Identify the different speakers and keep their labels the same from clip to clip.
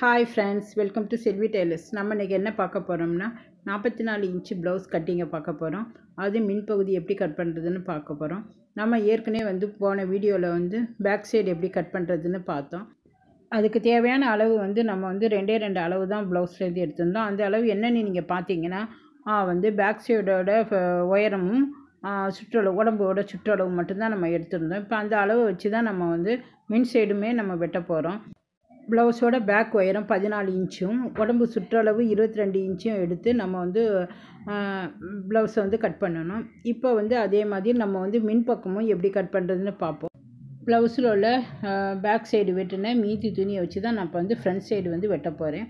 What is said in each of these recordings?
Speaker 1: hi friends welcome to Selvi Tailors நம்ம இன்றைக்கி என்ன பார்க்க போகிறோம்னா நாற்பத்தி நாலு இன்ச்சு ப்ளவுஸ் கட்டிங்கை பார்க்க போகிறோம் அது மின் பகுதி எப்படி கட் பண்ணுறதுன்னு பார்க்க போகிறோம் நம்ம ஏற்கனவே வந்து போன வீடியோவில் வந்து பேக் சைடு எப்படி கட் பண்ணுறதுன்னு பார்த்தோம் அதுக்கு தேவையான அளவு வந்து நம்ம வந்து ரெண்டே ரெண்டு அளவு தான் ப்ளவுஸ்லேருந்து எடுத்திருந்தோம் அந்த அளவு என்னென்னு நீங்கள் பார்த்தீங்கன்னா வந்து பேக் சைடோட உயரமும் சுற்றளவு உடம்போட சுற்றளவு மட்டும்தான் நம்ம எடுத்திருந்தோம் இப்போ அந்த அளவை வச்சு தான் நம்ம வந்து மின் சைடுமே நம்ம வெட்ட போகிறோம் ப்ளவுஸோட பேக் உயரம் பதினாலு இன்ச்சும் உடம்பு சுற்றளவு இருபத்தி ரெண்டு இன்ச்சும் எடுத்து நம்ம வந்து ப்ளவுஸை வந்து கட் பண்ணணும் இப்போ வந்து அதே மாதிரி நம்ம வந்து மின் பக்கமும் எப்படி கட் பண்ணுறதுன்னு பார்ப்போம் ப்ளவுஸில் உள்ள பேக் சைடு வெட்டின மீதி துணியை வச்சு தான் நான் இப்போ வந்து ஃப்ரண்ட் சைடு வந்து வெட்ட போகிறேன்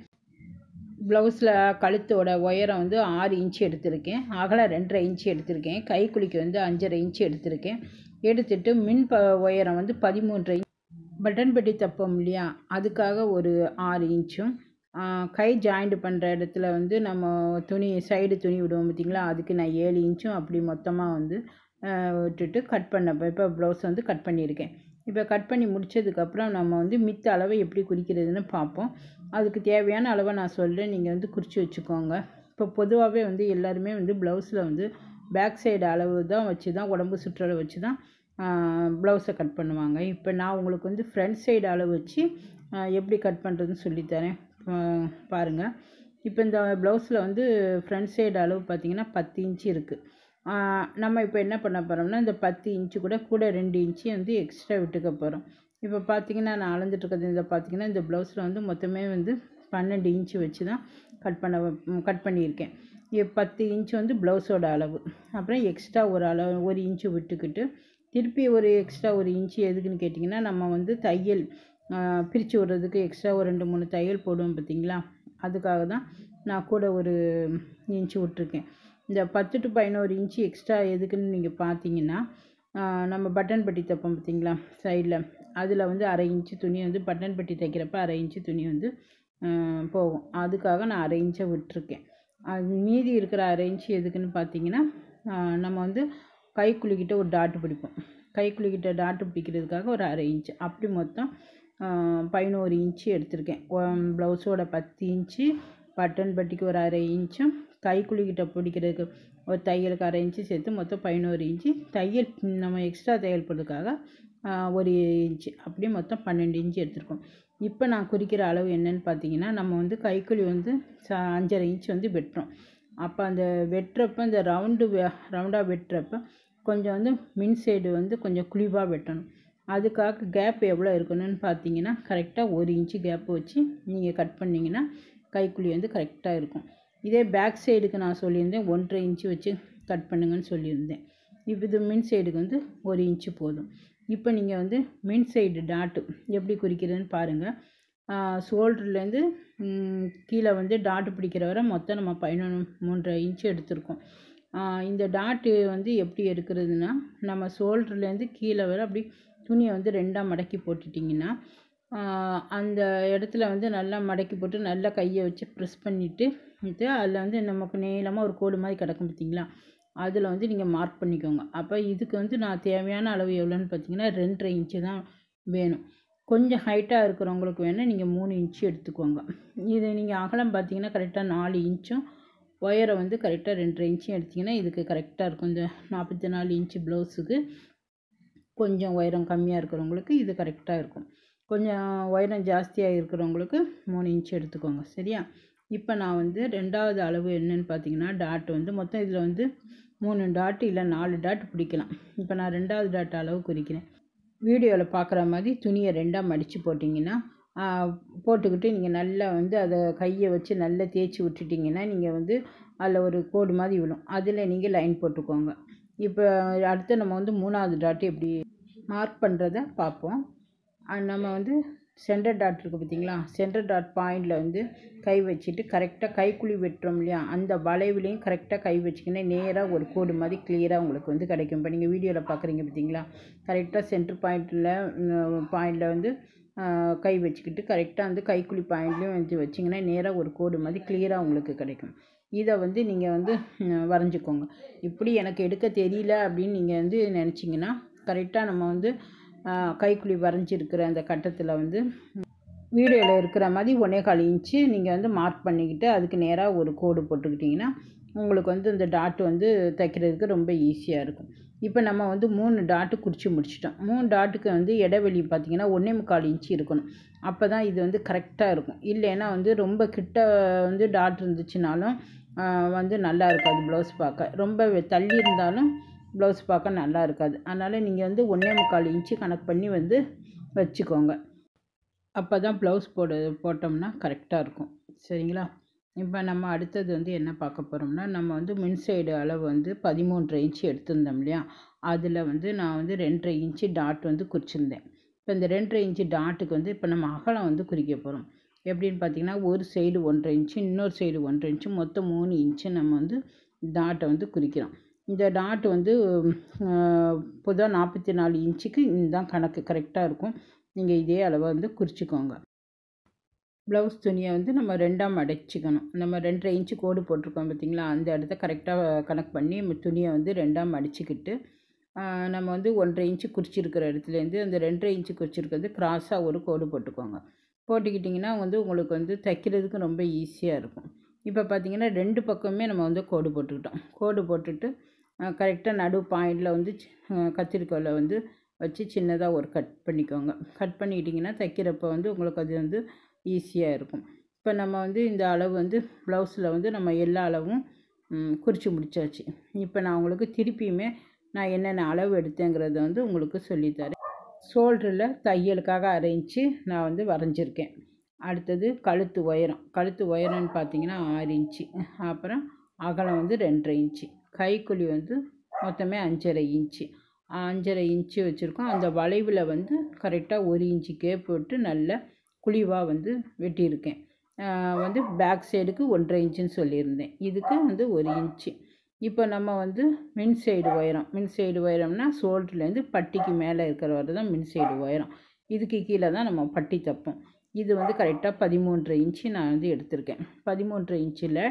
Speaker 1: ப்ளவுஸில் கழுத்தோட ஒயரம் வந்து ஆறு இன்ச்சு எடுத்திருக்கேன் அகலம் ரெண்டரை இன்ச்சு எடுத்திருக்கேன் கை குளிக்கு வந்து அஞ்சரை இன்ச்சு எடுத்திருக்கேன் எடுத்துட்டு மின் ப உயரம் வந்து பதிமூன்று பட்டன் பெட்டி தைப்போம் இல்லையா அதுக்காக ஒரு ஆறு இன்ச்சும் கை ஜாயிண்ட் பண்ணுற இடத்துல வந்து நம்ம துணி சைடு துணி விடுவோம் பார்த்திங்களா அதுக்கு நான் ஏழு இன்ச்சும் அப்படி மொத்தமாக வந்து விட்டுட்டு கட் பண்ண இப்போ ப்ளவுஸ் வந்து கட் பண்ணியிருக்கேன் இப்போ கட் பண்ணி முடித்ததுக்கப்புறம் நம்ம வந்து மித்த அளவை எப்படி குறிக்கிறதுன்னு பார்ப்போம் அதுக்கு தேவையான அளவை நான் சொல்கிறேன் நீங்கள் வந்து குறித்து வச்சுக்கோங்க இப்போ பொதுவாகவே வந்து எல்லாருமே வந்து ப்ளவுஸில் வந்து பேக் சைடு அளவு தான் வச்சு தான் உடம்பு சுற்றளவு வச்சு தான் ப்ளவுஸை கட் பண்ணுவாங்க இப்போ நான் உங்களுக்கு வந்து ஃப்ரண்ட் சைடு அளவு வச்சு எப்படி கட் பண்ணுறதுன்னு சொல்லித்தரேன் பாருங்கள் இப்போ இந்த ப்ளவுஸில் வந்து ஃப்ரண்ட் சைடு அளவு பார்த்திங்கன்னா பத்து இன்ச்சு இருக்குது நம்ம இப்போ என்ன பண்ண போகிறோம்னா இந்த பத்து இன்ச்சு கூட கூட ரெண்டு இன்ச்சு வந்து எக்ஸ்ட்ரா விட்டுக்க போகிறோம் இப்போ பார்த்திங்கன்னா நான் அளந்துட்டுருக்கிறது இதை பார்த்திங்கன்னா இந்த ப்ளவுஸில் வந்து மொத்தமே வந்து பன்னெண்டு இன்ச்சு வச்சு தான் கட் பண்ண கட் பண்ணியிருக்கேன் பத்து இன்ச்சு வந்து ப்ளவுஸோட அளவு அப்புறம் எக்ஸ்ட்ரா ஒரு அளவு ஒரு இன்ச்சு விட்டுக்கிட்டு திருப்பி ஒரு எக்ஸ்ட்ரா ஒரு இன்ச்சு எதுக்குன்னு கேட்டிங்கன்னா நம்ம வந்து தையல் பிரித்து விடுறதுக்கு எக்ஸ்ட்ரா ஒரு ரெண்டு மூணு தையல் போடுவோம் பார்த்திங்களா அதுக்காக தான் நான் கூட ஒரு இன்ச்சு விட்ருக்கேன் இந்த பத்து டு பதினோரு இன்ச்சு எக்ஸ்ட்ரா எதுக்குன்னு நீங்கள் பார்த்தீங்கன்னா நம்ம பட்டன் பட்டி தைப்போம் பார்த்திங்களா சைடில் அதில் வந்து அரை இன்ச்சு துணி வந்து பட்டன் பட்டி தைக்கிறப்ப அரை இன்ச்சு துணி வந்து போகும் அதுக்காக நான் அரை இன்ச்சை விட்டுருக்கேன் அது மீதி இருக்கிற அரை இன்ச்சு எதுக்குன்னு பார்த்தீங்கன்னா நம்ம வந்து கைக்குழிக்கிட்ட ஒரு டாட்டு பிடிப்போம் கைக்குழிக்கிட்ட டாட்டு பிடிக்கிறதுக்காக ஒரு அரை இன்ச்சு அப்படி மொத்தம் பதினோரு இன்ச்சு எடுத்திருக்கேன் ப்ளவுஸோட பத்து இன்ச்சு பட்டன் பட்டிக்கு ஒரு அரை இன்ச்சும் கைக்குழிக்கிட்ட பிடிக்கிறதுக்கு ஒரு தையலுக்கு அரை இன்ச்சு சேர்த்து மொத்தம் பதினோரு இன்ச்சு தையல் நம்ம எக்ஸ்ட்ரா தையல் போடுறதுக்காக ஒரு இன்ச்சு அப்படியே மொத்தம் பன்னெண்டு இன்ச்சு எடுத்திருக்கோம் இப்போ நான் குறிக்கிற அளவு என்னன்னு பார்த்தீங்கன்னா நம்ம வந்து கைக்குழி வந்து ச அஞ்சரை இன்ச்சு வந்து வெட்டுறோம் அப்போ அந்த வெட்டுறப்ப இந்த ரவுண்டு ரவுண்டாக வெட்டுறப்ப கொஞ்சம் வந்து மின் சைடு வந்து கொஞ்சம் குழிவாக வெட்டணும் அதுக்காக கேப் எவ்வளோ இருக்கணும்னு பார்த்தீங்கன்னா கரெக்டாக ஒரு இன்ச்சு கேப் வச்சு நீங்கள் கட் பண்ணிங்கன்னா கைக்குழி வந்து கரெக்டாக இருக்கும் இதே பேக் சைடுக்கு நான் சொல்லியிருந்தேன் ஒன்றரை இன்ச்சு வச்சு கட் பண்ணுங்கன்னு சொல்லியிருந்தேன் இப்போ இது மின் சைடுக்கு வந்து ஒரு இன்ச்சு போதும் இப்போ நீங்கள் வந்து மின் சைடு டாட்டு எப்படி குறிக்கிறதுன்னு பாருங்கள் ஷோல்டர்லேருந்து கீழே வந்து டாட்டு பிடிக்கிற வரை மொத்தம் நம்ம பதினொன்று மூன்றரை இன்ச்சு எடுத்திருக்கோம் இந்த டாட்டு வந்து எப்படி எடுக்கிறதுனா நம்ம ஷோல்டர்லேருந்து கீழே வர அப்படி துணியை வந்து ரெண்டாக மடக்கி போட்டுட்டிங்கன்னா அந்த இடத்துல வந்து நல்லா மடக்கி போட்டு நல்லா கையை வச்சு ப்ரெஸ் பண்ணிவிட்டு அதில் வந்து நமக்கு நீளமாக ஒரு கோடு மாதிரி கிடக்கும் பார்த்திங்களா அதில் வந்து நீங்கள் மார்க் பண்ணிக்கோங்க அப்போ இதுக்கு வந்து நான் தேவையான அளவு எவ்வளோன்னு பார்த்தீங்கன்னா ரெண்டரை இன்ச்சு தான் வேணும் கொஞ்சம் ஹைட்டாக இருக்கிறவங்களுக்கு வேணால் நீங்கள் மூணு இன்ச்சு எடுத்துக்கோங்க இது நீங்கள் அகலம் பார்த்தீங்கன்னா கரெக்டாக நாலு இன்ச்சும் ஒயரை வந்து கரெக்டாக ரெண்டரை இன்ச்சும் எடுத்திங்கன்னா இதுக்கு கரெக்டாக இருக்கும் இந்த நாற்பத்தி நாலு இன்ச்சு ப்ளவுஸுக்கு கொஞ்சம் உயரம் கம்மியாக இருக்கிறவங்களுக்கு இது கரெக்டாக இருக்கும் கொஞ்சம் உயரம் ஜாஸ்தியாக இருக்கிறவங்களுக்கு மூணு இன்ச்சு எடுத்துக்கோங்க சரியா இப்போ நான் வந்து ரெண்டாவது அளவு என்னென்னு பார்த்தீங்கன்னா டாட் வந்து மொத்தம் இதில் வந்து மூணு டாட்டு இல்லை நாலு டாட் பிடிக்கலாம் இப்போ நான் ரெண்டாவது டாட் அளவு குறிக்கிறேன் வீடியோவில் பார்க்குற மாதிரி துணியை ரெண்டாக மடித்து போட்டிங்கன்னா போட்டுக்கிட்டு நீங்கள் நல்லா வந்து அதை கையை வச்சு நல்லா தேய்ச்சி விட்டுட்டிங்கன்னா நீங்கள் வந்து அதில் ஒரு கோடு மாதிரி விழும் அதில் நீங்கள் லைன் போட்டுக்கோங்க இப்போ அடுத்து நம்ம வந்து மூணாவது டாட்டு எப்படி மார்க் பண்ணுறத பார்ப்போம் நம்ம வந்து சென்டர் டாட் இருக்குது பார்த்திங்களா சென்டர் டாட் பாயிண்டில் வந்து கை வச்சுட்டு கரெக்டாக கைக்குழி வெட்டுறோம் இல்லையா அந்த வளைவுலையும் கரெக்டாக கை வச்சுக்கினே நேராக ஒரு கோடு மாதிரி கிளியராக உங்களுக்கு வந்து கிடைக்கும் இப்போ நீங்கள் வீடியோவில் பார்க்குறீங்க பார்த்திங்களா கரெக்டாக சென்டர் பாயிண்டில் பாயிண்டில் வந்து கை வச்சுக்கிட்டு கரெக்டாக வந்து கைக்குழி பாயிண்ட்லேயும் வந்து வச்சிங்கன்னா நேராக ஒரு கோடு மாதிரி கிளியராக உங்களுக்கு கிடைக்கும் இதை வந்து நீங்கள் வந்து வரைஞ்சிக்கோங்க இப்படி எனக்கு எடுக்க தெரியல அப்படின்னு நீங்கள் வந்து நினச்சிங்கன்னா கரெக்டாக நம்ம வந்து கைக்குழி வரைஞ்சிருக்கிற அந்த கட்டத்தில் வந்து வீடியோவில் இருக்கிற மாதிரி ஒன்றே கால் இன்ச்சு நீங்கள் வந்து மார்க் பண்ணிக்கிட்டு அதுக்கு நேராக ஒரு கோடு போட்டுக்கிட்டிங்கன்னா உங்களுக்கு வந்து அந்த டாட் வந்து தைக்கிறதுக்கு ரொம்ப ஈஸியாக இருக்கும் இப்போ நம்ம வந்து மூணு டாட்டு குடிச்சு முடிச்சிட்டோம் மூணு டாட்டுக்கு வந்து இடைவெளி பார்த்திங்கன்னா ஒன்றே முக்கால் இன்ச்சு இருக்கணும் அப்போ தான் இது வந்து கரெக்டாக இருக்கும் இல்லைன்னா வந்து ரொம்ப கிட்ட வந்து டாட் இருந்துச்சுனாலும் வந்து நல்லா இருக்காது ப்ளவுஸ் பார்க்க ரொம்ப தள்ளி இருந்தாலும் ப்ளவுஸ் பார்க்க நல்லா இருக்காது அதனால் நீங்கள் வந்து ஒன்றே முக்கால் இன்ச்சு கணக்கு பண்ணி வந்து வச்சுக்கோங்க அப்போ தான் ப்ளவுஸ் போட போட்டோம்னா கரெக்டாக இருக்கும் சரிங்களா இப்போ நம்ம அடுத்தது வந்து என்ன பார்க்க போகிறோம்னா நம்ம வந்து மின் சைடு அளவு வந்து பதிமூன்றரை இன்ச்சு எடுத்திருந்தோம் இல்லையா அதில் வந்து நான் வந்து ரெண்டரை இன்ச்சு டாட் வந்து குறிச்சிருந்தேன் இப்போ இந்த ரெண்டரை இன்ச்சு டாட்டுக்கு வந்து இப்போ நம்ம அகலம் வந்து குறிக்க போகிறோம் எப்படின்னு பார்த்தீங்கன்னா ஒரு சைடு ஒன்றரை இன்ச்சு இன்னொரு சைடு ஒன்றரை இன்ச்சு மொத்தம் மூணு இன்ச்சு நம்ம வந்து டாட்டை வந்து குறிக்கிறோம் இந்த டாட் வந்து பொதுவாக நாற்பத்தி நாலு இன்ச்சுக்கு இதுதான் கணக்கு கரெக்டாக இருக்கும் நீங்கள் இதே அளவை வந்து குறிச்சிக்கோங்க ப்ளவுஸ் துணியை வந்து நம்ம ரெண்டாம் அடைச்சிக்கணும் நம்ம ரெண்டரை இன்ச்சு கோடு போட்டிருக்கோம் பார்த்திங்களா அந்த இடத்த கரெக்டாக கணக்கு பண்ணி துணியை வந்து ரெண்டாம் அடிச்சுக்கிட்டு நம்ம வந்து ஒன்றரை இன்ச்சு குறிச்சிருக்கிற இடத்துலேருந்து அந்த ரெண்டரை இன்ச்சு குறிச்சிருக்கிறது கிராஸாக ஒரு கோடு போட்டுக்கோங்க போட்டுக்கிட்டிங்கன்னா வந்து உங்களுக்கு வந்து தைக்கிறதுக்கு ரொம்ப ஈஸியாக இருக்கும் இப்போ பார்த்திங்கன்னா ரெண்டு பக்கமே நம்ம வந்து கோடு போட்டுக்கிட்டோம் கோடு போட்டுட்டு கரெக்டாக நடு பாயிண்டில் வந்து கத்திரிக்கோலை வந்து வச்சு சின்னதாக ஒரு கட் பண்ணிக்கோங்க கட் பண்ணிக்கிட்டிங்கன்னா தைக்கிறப்ப வந்து உங்களுக்கு அது வந்து ஈஸியாக இருக்கும் இப்போ நம்ம வந்து இந்த அளவு வந்து ப்ளவுஸில் வந்து நம்ம எல்லா அளவும் குறித்து முடித்தாச்சு இப்போ நான் உங்களுக்கு திருப்பியுமே நான் என்னென்ன அளவு எடுத்தேங்கிறத வந்து உங்களுக்கு சொல்லித்தரேன் ஷோல்டரில் தையலுக்காக அரைஞ்சி நான் வந்து வரைஞ்சிருக்கேன் அடுத்தது கழுத்து உயரம் கழுத்து உயரம்னு பார்த்தீங்கன்னா ஆறு இன்ச்சு அப்புறம் அகலம் வந்து ரெண்டரை இன்ச்சு கைக்குழி வந்து மொத்தமே அஞ்சரை இன்ச்சு அஞ்சரை இன்ச்சு வச்சுருக்கோம் அந்த வளைவில் வந்து கரெக்டாக ஒரு இன்ச்சு கேப் போட்டு நல்ல குழிவாக வந்து வெட்டியிருக்கேன் வந்து பேக் சைடுக்கு ஒன்றரை இன்ச்சுன்னு சொல்லியிருந்தேன் இதுக்கு வந்து ஒரு இன்ச்சு இப்போ நம்ம வந்து மின் சைடு உயரம் மின் சைடு உயரம்னா சோல்ட்ருலேருந்து பட்டிக்கு மேலே இருக்கிற வரை தான் மின் சைடு உயரம் இதுக்கு கீழே தான் நம்ம பட்டி தப்போம் இது வந்து கரெக்டாக பதிமூன்றரை இன்ச்சு நான் வந்து எடுத்திருக்கேன் பதிமூன்றரை இன்ச்சில்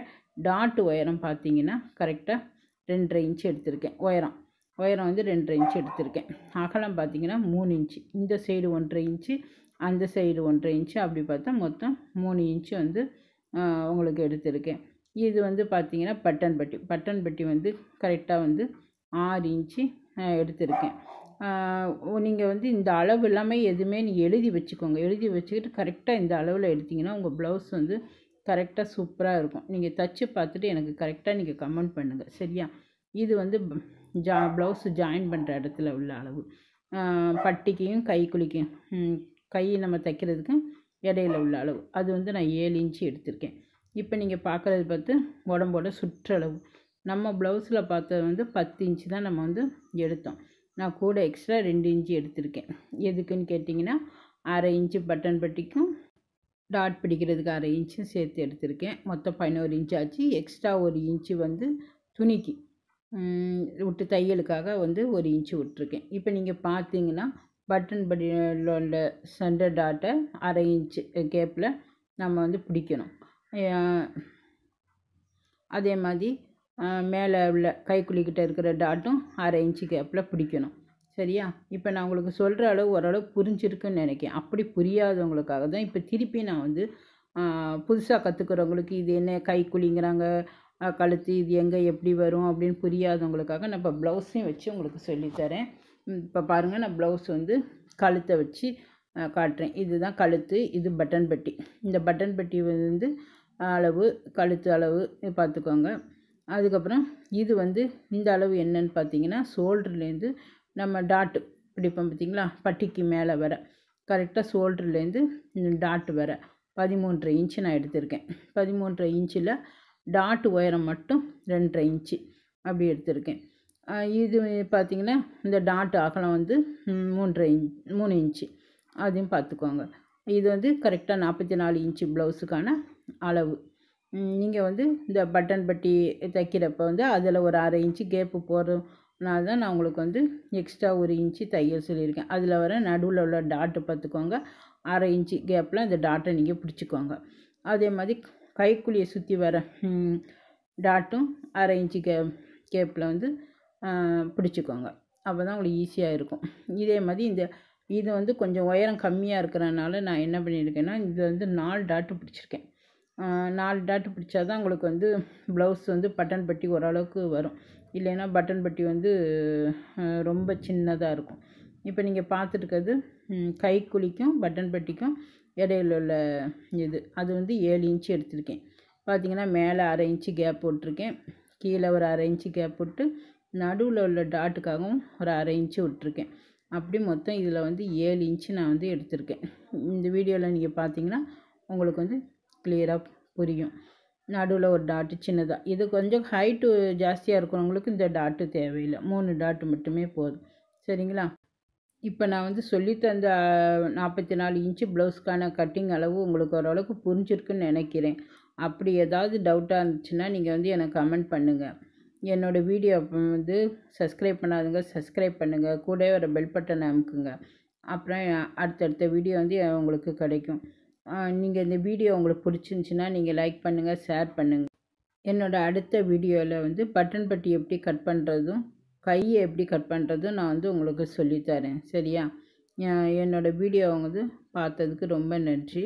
Speaker 1: டாட்டு உயரம் பார்த்தீங்கன்னா கரெக்டாக ரெண்டரை இன்ச்சு எடுத்திருக்கேன் உயரம் உயரம் வந்து ரெண்டரை இன்ச்சு எடுத்திருக்கேன் அகலம் பார்த்திங்கன்னா மூணு இன்ச்சு இந்த சைடு ஒன்றரை இன்ச்சு அந்த சைடு ஒன்றரை இன்ச்சு அப்படி பார்த்தா மொத்தம் மூணு இன்ச்சு வந்து உங்களுக்கு எடுத்திருக்கேன் இது வந்து பார்த்திங்கன்னா பட்டன் பட்டி பட்டன் பட்டி வந்து கரெக்டாக வந்து ஆறு இன்ச்சு எடுத்திருக்கேன் நீங்கள் வந்து இந்த அளவு எல்லாமே எதுவுமே நீங்கள் எழுதி வச்சுக்கோங்க எழுதி வச்சுக்கிட்டு கரெக்டாக இந்த அளவில் எடுத்திங்கன்னா உங்கள் ப்ளவுஸ் வந்து கரெக்டாக சூப்பராக இருக்கும் நீங்கள் தைச்சி பார்த்துட்டு எனக்கு கரெக்டாக நீங்கள் கமெண்ட் பண்ணுங்கள் சரியா இது வந்து ஜா ப்ளவுஸு ஜாயின் பண்ணுற இடத்துல உள்ள அளவு பட்டிக்கையும் கை குளிக்கும் கை நம்ம தைக்கிறதுக்கு இடையில உள்ள அளவு அது வந்து நான் ஏழு இன்ச்சு எடுத்திருக்கேன் இப்போ நீங்கள் பார்க்குறது பார்த்து உடம்போட சுற்றளவு நம்ம ப்ளவுஸில் பார்த்தது வந்து பத்து இன்ச்சு தான் நம்ம வந்து எடுத்தோம் நான் கூட எக்ஸ்ட்ரா ரெண்டு இன்ச்சு எடுத்திருக்கேன் எதுக்குன்னு கேட்டிங்கன்னா அரை இன்ச்சு பட்டன் பட்டிக்கும் டாட் பிடிக்கிறதுக்கு அரை இன்ச்சும் சேர்த்து எடுத்திருக்கேன் மொத்தம் பதினோரு இன்ச்சு ஆச்சு எக்ஸ்ட்ரா ஒரு இன்ச்சு வந்து துணிக்கு விட்டு தையலுக்காக வந்து ஒரு இன்ச்சு விட்டுருக்கேன் இப்போ நீங்கள் பார்த்தீங்கன்னா பட்டன் படியில் உள்ள சென்டர் டாட்டை அரை இன்ச்சு கேப்பில் நம்ம வந்து பிடிக்கணும் அதே மாதிரி மேலே உள்ள கைக்குழிக்கிட்ட இருக்கிற டாட்டும் அரை இன்ச்சு கேப்பில் பிடிக்கணும் சரியா இப்போ நான் உங்களுக்கு சொல்கிற அளவு ஓரளவு புரிஞ்சிருக்குன்னு நினைக்கிறேன் அப்படி புரியாதவங்களுக்காக தான் இப்போ திருப்பி நான் வந்து புதுசாக கற்றுக்கிறவங்களுக்கு இது என்ன கை குழிங்கிறாங்க கழுத்து இது எங்கே எப்படி வரும் அப்படின்னு புரியாதவங்களுக்காக நான் இப்போ ப்ளவுஸையும் வச்சு உங்களுக்கு சொல்லித்தரேன் இப்போ பாருங்கள் நான் ப்ளவுஸ் வந்து கழுத்தை வச்சு காட்டுறேன் இதுதான் கழுத்து இது பட்டன் பட்டி இந்த பட்டன் பட்டி வந்து அளவு கழுத்து அளவு பார்த்துக்கோங்க அதுக்கப்புறம் இது வந்து இந்த அளவு என்னன்னு பார்த்தீங்கன்னா ஷோல்டர்லேருந்து நம்ம டாட்டு பிடிப்போம் பார்த்திங்களா பட்டிக்கு மேலே வர கரெக்டாக ஷோல்டர்லேருந்து டாட் வர பதிமூன்றரை இன்ச்சு நான் எடுத்திருக்கேன் பதிமூன்றரை இன்ச்சில் டாட்டு உயரம் மட்டும் ரெண்டரை இன்ச்சு அப்படி எடுத்திருக்கேன் இது பார்த்திங்கன்னா இந்த டாட் அகலம் வந்து மூன்றரை இன் மூணு இன்ச்சு அதையும் பார்த்துக்கோங்க இது வந்து கரெக்டாக நாற்பத்தி நாலு இன்ச்சு ப்ளவுஸுக்கான அளவு நீங்கள் வந்து இந்த பட்டன் பட்டி தைக்கிறப்ப வந்து அதில் ஒரு அரை இன்ச்சு கேப்பு போகிற அதனால தான் நான் உங்களுக்கு வந்து எக்ஸ்ட்ரா ஒரு இன்ச்சு தையல் சொல்லியிருக்கேன் அதில் வர நடுவில் உள்ள டாட்டு பார்த்துக்கோங்க அரை இன்ச்சு கேப்பில் அந்த டாட்டை நீங்கள் பிடிச்சிக்கோங்க அதே மாதிரி கைக்குழியை சுற்றி வர டாட்டும் அரை இன்ச்சு கே கேப்பில் வந்து பிடிச்சிக்கோங்க அப்போ தான் உங்களுக்கு ஈஸியாக இருக்கும் இதே மாதிரி இந்த இது வந்து கொஞ்சம் உயரம் கம்மியாக இருக்கிறனால நான் என்ன பண்ணியிருக்கேன்னா இது வந்து நாலு டாட்டு பிடிச்சிருக்கேன் நாலு டாட்டு பிடிச்சா தான் உங்களுக்கு வந்து ப்ளவுஸ் வந்து பட்டன் பட்டி ஓரளவுக்கு வரும் இல்லைன்னா பட்டன் பட்டி வந்து ரொம்ப சின்னதாக இருக்கும் இப்போ நீங்கள் கை குளிக்கும் பட்டன் பட்டிக்கும் இடையில உள்ள இது அது வந்து ஏழு இன்ச்சு எடுத்திருக்கேன் பார்த்தீங்கன்னா மேலே அரை இன்ச்சு கேப் போட்டிருக்கேன் கீழே ஒரு அரை இன்ச்சு கேப் போட்டு நடுவில் உள்ள டாட்டுக்காகவும் ஒரு அரை இன்ச்சு விட்டுருக்கேன் அப்படி மொத்தம் இதில் வந்து ஏழு இன்ச்சு நான் வந்து எடுத்திருக்கேன் இந்த வீடியோவில் நீங்கள் பார்த்தீங்கன்னா உங்களுக்கு வந்து கிளியராக புரியும் நடுவில் ஒரு டாட்டு சின்னதாக இது கொஞ்சம் ஹைட்டு ஜாஸ்தியாக இருக்கிறவங்களுக்கு இந்த டாட்டு தேவையில்லை மூணு டாட்டு மட்டுமே போதும் சரிங்களா இப்போ நான் வந்து சொல்லித்தந்த நாற்பத்தி நாலு இன்ச்சு ப்ளவுஸ்க்கான கட்டிங் அளவு உங்களுக்கு ஓரளவுக்கு புரிஞ்சிருக்குன்னு நினைக்கிறேன் அப்படி ஏதாவது டவுட்டாக இருந்துச்சுன்னா நீங்கள் வந்து எனக்கு கமெண்ட் பண்ணுங்கள் என்னோடய வீடியோ வந்து சப்ஸ்கிரைப் பண்ணாதுங்க சப்ஸ்கிரைப் பண்ணுங்கள் கூட ஒரு பெல் பட்டனை அமுக்குங்க அப்புறம் அடுத்தடுத்த வீடியோ வந்து உங்களுக்கு கிடைக்கும் நீங்கள் இந்த வீடியோ உங்களுக்கு பிடிச்சிருந்துச்சின்னா நீங்கள் லைக் பண்ணுங்கள் ஷேர் பண்ணுங்கள் என்னோடய அடுத்த வீடியோவில் வந்து பட்டன் பட்டி எப்படி கட் பண்ணுறதும் கையை எப்படி கட் பண்ணுறதும் நான் வந்து உங்களுக்கு சொல்லித்தரேன் சரியா என்னோடய வீடியோ வந்து பார்த்ததுக்கு ரொம்ப நன்றி